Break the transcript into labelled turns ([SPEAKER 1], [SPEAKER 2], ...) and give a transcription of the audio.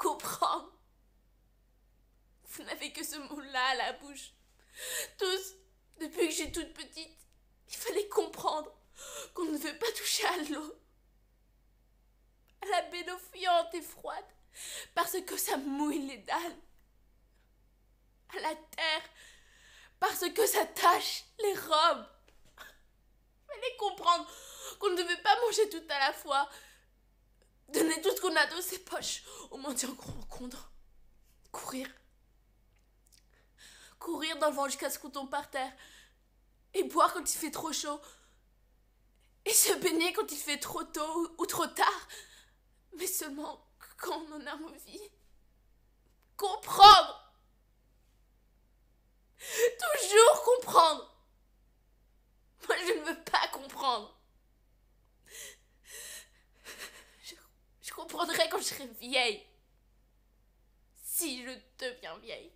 [SPEAKER 1] comprendre. Vous n'avez que ce mot-là à la bouche. Tous, depuis que j'ai toute petite, il fallait comprendre qu'on ne veut pas toucher à l'eau. À la baie d'eau et froide, parce que ça mouille les dalles. À la terre, parce que ça tache les robes. Il fallait comprendre qu'on ne devait pas manger tout à la fois, donner tout ce qu'on a dans ses poches au mendiant qu'on rencontre. Courir. Courir dans le vent jusqu'à ce qu'on tombe par terre. Et boire quand il fait trop chaud. Et se baigner quand il fait trop tôt ou trop tard. Mais seulement quand on en a envie. Comprendre. Toujours comprendre. Moi, je ne veux pas comprendre. Je prendrais quand je serai vieille. Si je deviens vieille.